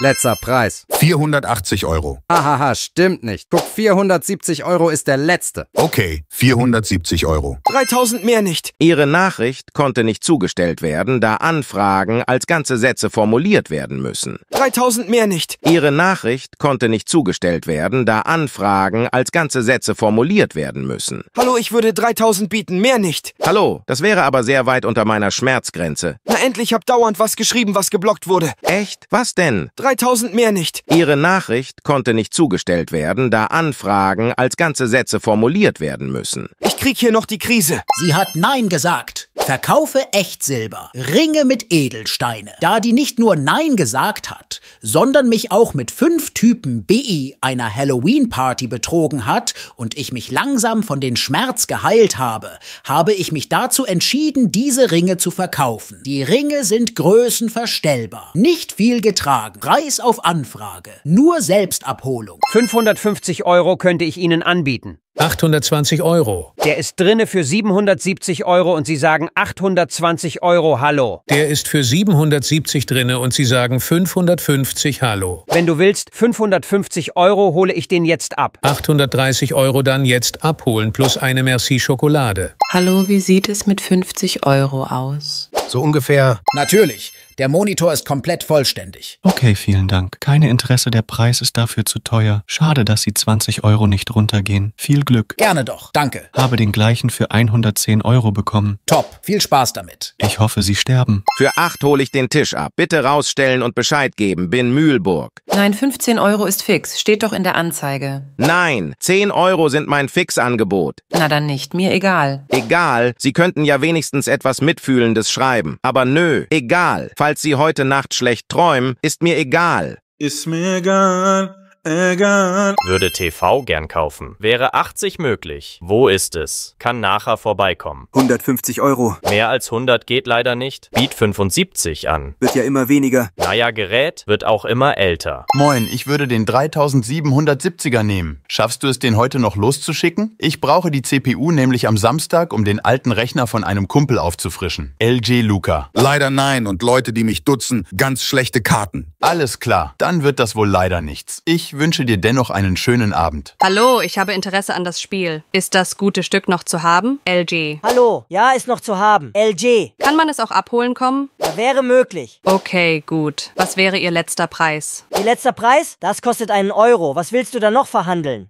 Letzter Preis. 480 Euro. Hahaha, stimmt nicht. Guck, 470 Euro ist der letzte. Okay, 470 Euro. 3000 mehr nicht. Ihre Nachricht konnte nicht zugestellt werden, da Anfragen als ganze Sätze formuliert werden müssen. 3000 mehr nicht. Ihre Nachricht konnte nicht zugestellt werden, da Anfragen als ganze Sätze formuliert werden müssen. Hallo, ich würde 3000 bieten, mehr nicht. Hallo, das wäre aber sehr weit unter meiner Schmerzgrenze. Na endlich, hab dauernd was geschrieben, was geblockt wurde. Echt? Was denn? 3000 3000 mehr nicht. Ihre Nachricht konnte nicht zugestellt werden, da Anfragen als ganze Sätze formuliert werden müssen. Ich krieg hier noch die Krise. Sie hat Nein gesagt. Verkaufe Echtsilber, Ringe mit Edelsteine. Da die nicht nur Nein gesagt hat, sondern mich auch mit fünf Typen BI einer Halloween-Party betrogen hat und ich mich langsam von den Schmerz geheilt habe, habe ich mich dazu entschieden, diese Ringe zu verkaufen. Die Ringe sind größenverstellbar, nicht viel getragen, Preis auf Anfrage, nur Selbstabholung. 550 Euro könnte ich Ihnen anbieten. 820 Euro. Der ist drinne für 770 Euro und Sie sagen 820 Euro Hallo. Der ist für 770 drinne und Sie sagen 550 Hallo. Wenn du willst, 550 Euro hole ich den jetzt ab. 830 Euro dann jetzt abholen plus eine Merci Schokolade. Hallo, wie sieht es mit 50 Euro aus? So ungefähr. Natürlich. Der Monitor ist komplett vollständig. Okay, vielen Dank. Keine Interesse, der Preis ist dafür zu teuer. Schade, dass Sie 20 Euro nicht runtergehen. Viel Glück. Gerne doch, danke. Habe den gleichen für 110 Euro bekommen. Top, viel Spaß damit. Ich hoffe, Sie sterben. Für 8 hole ich den Tisch ab. Bitte rausstellen und Bescheid geben. Bin Mühlburg. Nein, 15 Euro ist fix. Steht doch in der Anzeige. Nein, 10 Euro sind mein Fixangebot. Na dann nicht, mir egal. Egal, Sie könnten ja wenigstens etwas Mitfühlendes schreiben. Aber nö, egal. Falls Sie heute Nacht schlecht träumen, ist mir egal. Ist mir egal. Egal. Würde TV gern kaufen. Wäre 80 möglich. Wo ist es? Kann nachher vorbeikommen. 150 Euro. Mehr als 100 geht leider nicht. Biet 75 an. Wird ja immer weniger. Naja, Gerät wird auch immer älter. Moin, ich würde den 3770er nehmen. Schaffst du es, den heute noch loszuschicken? Ich brauche die CPU nämlich am Samstag, um den alten Rechner von einem Kumpel aufzufrischen. LG Luca. Leider nein und Leute, die mich dutzen, ganz schlechte Karten. Alles klar, dann wird das wohl leider nichts. Ich ich wünsche dir dennoch einen schönen Abend. Hallo, ich habe Interesse an das Spiel. Ist das gute Stück noch zu haben? LG. Hallo, ja, ist noch zu haben. LG. Kann man es auch abholen kommen? Ja, wäre möglich. Okay, gut. Was wäre Ihr letzter Preis? Ihr letzter Preis? Das kostet einen Euro. Was willst du da noch verhandeln?